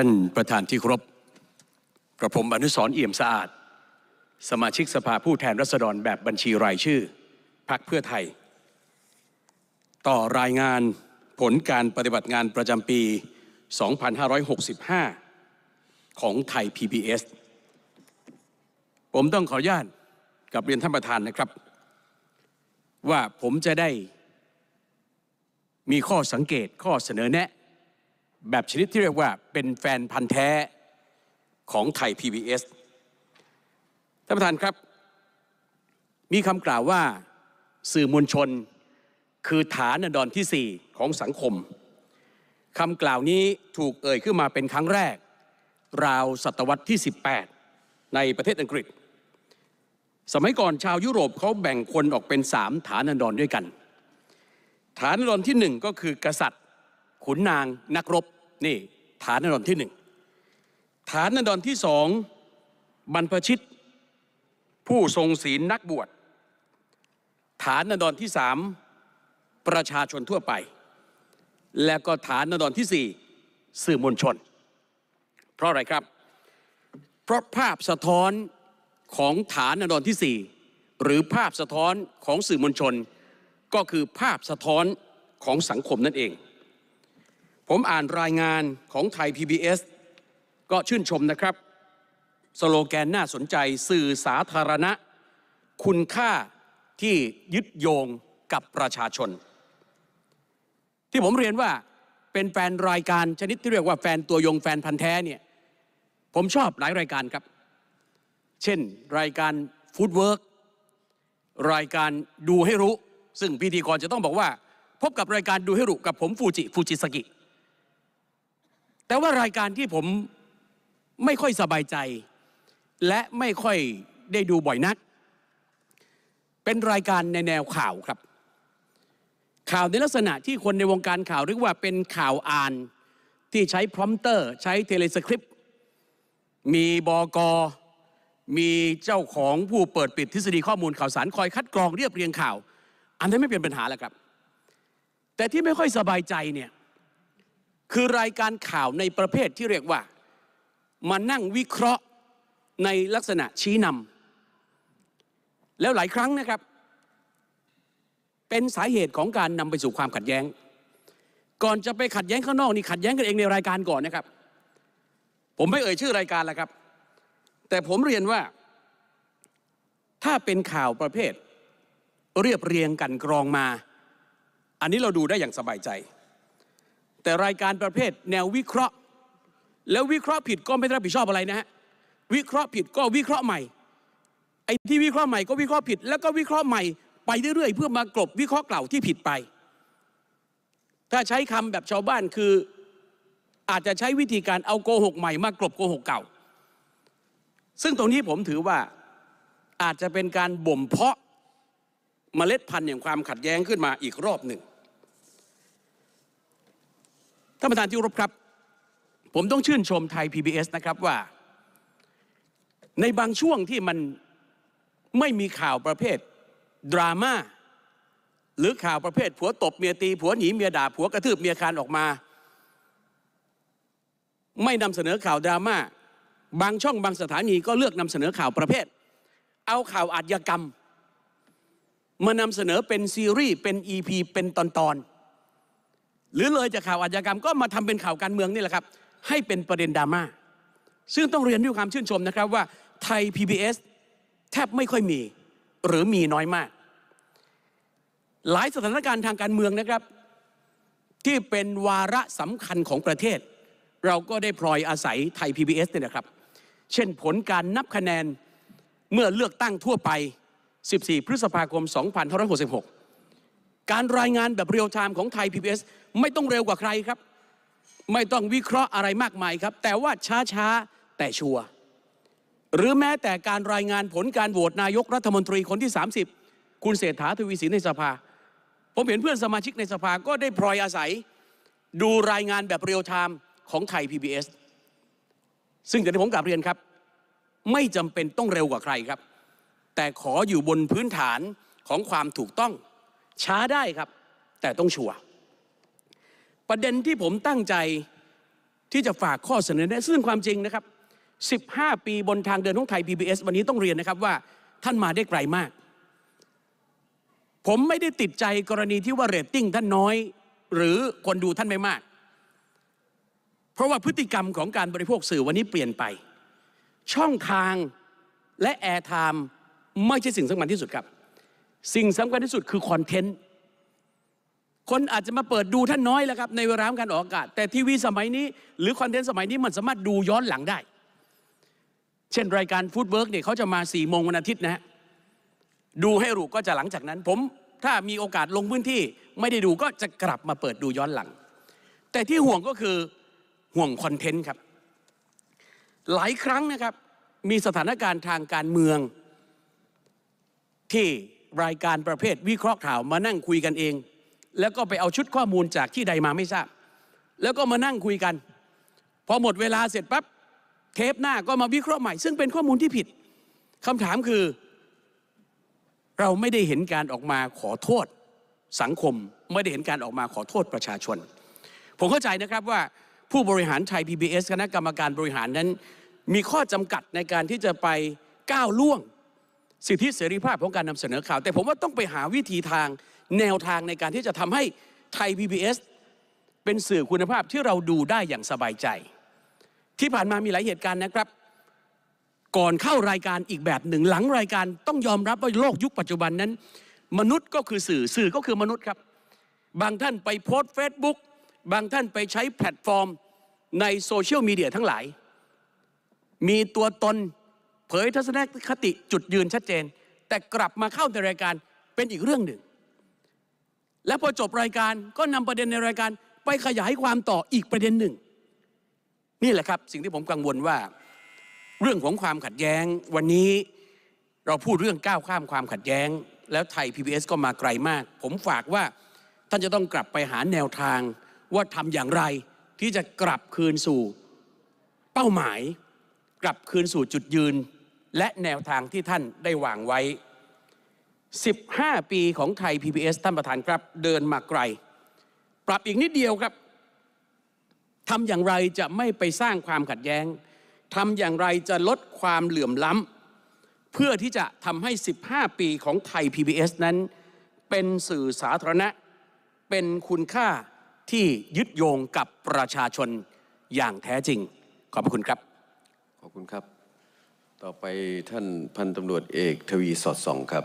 ท่าน ประธานที่เคารพ กระผมอนุสรเอี่ยมสะอาด สมาชิกสภาผู้แทนรัษฎรแบบบัญชีรายชื่อพรรคเพื่อไทย ต่อรายงานผลการปฏิบัติงานประจำปี 2565 ของไทย PBS ผมต้องขออนุญาตกับเรียนท่านประธานนะครับ ว่าผมจะได้มีข้อสังเกตข้อเสนอแนะแบบชนิดที่เรียกว่าเป็นแฟนพันธ์แท้ของไทย PBS ท่านประธานครับ มีคำกล่าวว่าสื่อมวลชน คือฐานดอนที่ 4 ของสังคม คำกล่าวนี้ถูกเอ่ยขึ้นมาเป็นครั้งแรก ราวศตวรรษที่ 18 ในประเทศอังกฤษ สมัยก่อนชาวยุโรปเขาแบ่งคนออกเป็น 3 ฐานดอนด้วยกัน ฐานดอนที่ 1 ก็คือกษัตริย์ขุนนางนักรบนี่ฐานนดรที่หนึ่งฐานนดรที่สองบรรพชิตผู้ทรงศีลนักบวช ฐานนดรที่สามประชาชนทั่วไป และก็ฐานนดรที่สี่สื่อมวลชน เพราะอะไรครับ เพราะภาพสะท้อนของฐานันดรที่สี่หรือภาพสะท้อนของสื่อมวลชน ก็คือภาพสะท้อนของสังคมนั่นเองผมอ่านรายงานของไทย PBS ก็ชื่นชมนะครับ สโลแกนน่าสนใจสื่อสาธารณะ คุณค่าที่ยึดโยงกับประชาชน ที่ผมเรียนว่าเป็นแฟนรายการชนิดที่เรียกว่าแฟนตัวยงแฟนพันธ์แท้เนี่ยผมชอบหลายรายการครับ เช่น รายการฟู้ดเวิร์กรายการดูให้รู้ ซึ่งพิธีกรจะต้องบอกว่า พบกับรายการดูให้รู้กับผมฟูจิฟูจิสกิแต่ว่ารายการที่ผมไม่ค่อยสบายใจ และไม่ค่อยได้ดูบ่อยนัก เป็นรายการในแนวข่าวครับ ข่าวในลักษณะที่คนในวงการข่าวเรียกว่าเป็นข่าวอ่าน ที่ใช้พรอมเตอร์ใช้เทเลสคริปต์มีบอกอมีเจ้าของผู้เปิดปิดทฤษฎีข้อมูลข่าวสาร คอยคัด กรองเรียบเรียงข่าว อันนั้นไม่เป็นปัญหาแล้วครับ แต่ที่ไม่ค่อยสบายใจเนี่ยคือรายการข่าวในประเภทที่เรียกว่า มานั่งวิเคราะห์ในลักษณะชี้นำแล้วหลายครั้งนะครับ เป็นสาเหตุของการนำไปสู่ความขัดแย้ง ก่อนจะไปขัดแย้งข้างนอกนี่ขัดแย้งกันเองในรายการก่อนนะครับ ผมไม่เอ่ยชื่อรายการแล้วครับ แต่ผมเรียนว่า ถ้าเป็นข่าวประเภทเรียบเรียงกันกรองมา อันนี้เราดูได้อย่างสบายใจแต่รายการประเภทแนววิเคราะห์แล้ววิเคราะห์ผิดก็ไม่รับผิดชอบอะไรนะฮะวิเคราะห์ผิดก็วิเคราะห์ใหม่ไอ้ที่วิเคราะห์ใหม่ก็วิเคราะห์ผิด แล้วก็วิเคราะห์ใหม่ไปเรื่อย ๆ เพื่อ มากลบวิเคราะห์เก่าที่ผิดไป ถ้าใช้คำแบบชาวบ้านคืออาจจะใช้วิธีการเอาโกหกใหม่มากลบโกหกเก่าซึ่งตรงนี้ผมถือว่าอาจจะเป็นการบ่มเพาะเมล็ดพันธุ์อย่างความขัดแย้งขึ้นมาอีกรอบหนึ่งท่านประธานที่รบครับผมต้องชื่นชมไทย PBS นะครับว่า ในบางช่วงที่มันไม่มีข่าวประเภท ดราม่าหรือข่าวประเภทผัวตบเมียตีผัวหนีเมียด่าผัวกระทืบเมียคานออกมา ไม่นำเสนอข่าวดราม่าบางช่องบางสถานีก็เลือกนำเสนอข่าวประเภท เอาข่าวอาชญากรรมมานำเสนอเป็นซีรีส์เป็น EP เป็นตอนๆหรือเลยจากข่าวอาชญากรรมก็มาทำเป็นข่าวการเมืองนี่แหละครับให้เป็นประเด็นดราม่าซึ่งต้องเรียนด้วยความชื่นชมนะครับว่าไทย PBS แทบไม่ค่อยมีหรือมีน้อยมากหลายสถานการณ์ทางการเมืองนะครับ ที่เป็นวาระสำคัญของประเทศ เราก็ได้พลอยอาศัยไทย PBS เนี่ยนะครับเช่นผลการนับคะแนนเมื่อเลือกตั้งทั่วไป 14 พฤษภาคม 2566การรายงานแบบเรียลไทม์ของไทย PBS ไม่ต้องเร็วกว่าใครครับ ไม่ต้องวิเคราะห์อะไรมากมายครับ แต่ว่าช้าช้าแต่ชัวร์ หรือแม้แต่การรายงานผลการโหวตนายกรัฐมนตรีคนที่ 30 คุณเศรษฐาทวีสินในสภา ผมเห็นเพื่อนสมาชิกในสภาก็ได้พลอยอาศัย ดูรายงานแบบเรียลไทม์ของไทย PBS ซึ่งแต่างที่ผมกลับเรียนครับ ไม่จำเป็นต้องเร็วกว่าใครครับ แต่ขออยู่บนพื้นฐานของความถูกต้องช้าได้ครับ แต่ต้องชัวร์ประเด็นที่ผมตั้งใจที่จะฝากข้อเสนอแนะซึ่งความจริงนะครับ 15 ปีบนทางเดินของไทย PBS วันนี้ต้องเรียนนะครับว่าท่านมาได้ไกลมาก ผมไม่ได้ติดใจกรณีที่ว่าเรตติ้งท่านน้อย หรือคนดูท่านไม่มาก เพราะว่าพฤติกรรมของการบริโภคสื่อวันนี้เปลี่ยนไป ช่องทางและแอร์ไทม์ไม่ใช่สิ่งสำคัญที่สุดครับสิ่งสำคัญที่สุดคือคอนเทนต์คนอาจจะมาเปิดดูท่านน้อยแล้วครับในเวลาของการออกอากาศ แต่ทีวีสมัยนี้หรือคอนเทนต์สมัยนี้มันสามารถดูย้อนหลังได้ เช่นรายการฟู้ดเวิร์กเนี่ยเขาจะมา4ี่โมงวันอาทิตย์นะฮะดูให้รู้ก็จะหลังจากนั้น ผมถ้ามีโอกาสลงพื้นที่ไม่ได้ดูก็จะกลับมาเปิดดูย้อนหลัง แต่ที่ห่วงก็คือห่วงคอนเทนต์ครับ หลายครั้งนะครับมีสถานการณ์ทางการเมือง ที่รายการประเภทวิเคราะห์ข่าวมานั่งคุยกันเองแล้วก็ไปเอาชุดข้อมูลจากที่ใดมาไม่ทราบ แล้วก็มานั่งคุยกัน พอหมดเวลาเสร็จปั๊บเทปหน้าก็มาวิเคราะห์ใหม่ ซึ่งเป็นข้อมูลที่ผิดคำถามคือ เราไม่ได้เห็นการออกมาขอโทษสังคม ไม่ได้เห็นการออกมาขอโทษประชาชน ผมเข้าใจนะครับว่าผู้บริหารไทย PBS คณะกรรมการบริหารนั้น มีข้อจำกัดในการที่จะไปก้าวล่วงสิทธิเสรีภาพของการนำเสนอข่าว แต่ผมว่าต้องไปหาวิธีทางแนวทางในการที่จะทำให้ไทย PBS เป็นสื่อคุณภาพที่เราดูได้อย่างสบายใจ ที่ผ่านมามีหลายเหตุการณ์นะครับ ก่อนเข้ารายการอีกแบบหนึ่งหลังรายการต้องยอมรับว่าโลกยุคปัจจุบันนั้น มนุษย์ก็คือสื่อสื่อก็คือมนุษย์ครับ บางท่านไปโพสต์เฟซบุ๊กบางท่านไปใช้แพลตฟอร์มในโซเชียลมีเดียทั้งหลายมีตัวตนเผยทัศนคติจุดยืนชัดเจน แต่กลับมาเข้าในรายการเป็นอีกเรื่องหนึ่ง และพอจบรายการก็นำประเด็นในรายการไปขยายความต่ออีกประเด็นหนึ่ง นี่แหละครับสิ่งที่ผมกังวลว่า เรื่องของความขัดแย้งวันนี้เราพูดเรื่องก้าวข้ามความขัดแย้ง แล้วไทย PBS ก็มาไกลมาก ผมฝากว่าท่านจะต้องกลับไปหาแนวทางว่าทำอย่างไรที่จะกลับคืนสู่ เป้าหมายกลับคืนสู่จุดยืนและแนวทางที่ท่านได้วางไว้ 15 ปีของไทย PBS ท่านประธานครับเดินมาไกล ปรับอีกนิดเดียวครับทำอย่างไรจะไม่ไปสร้างความขัดแย้งทำอย่างไรจะลดความเหลื่อมล้ำ เพื่อที่จะทำให้ 15 ปีของไทย PBS นั้น เป็นสื่อสาธารณะเป็นคุณค่าที่ยึดโยงกับประชาชนอย่างแท้จริง ขอบคุณครับ ขอบคุณครับต่อไปท่านพันตำรวจเอก ทวีสอดส่องครับ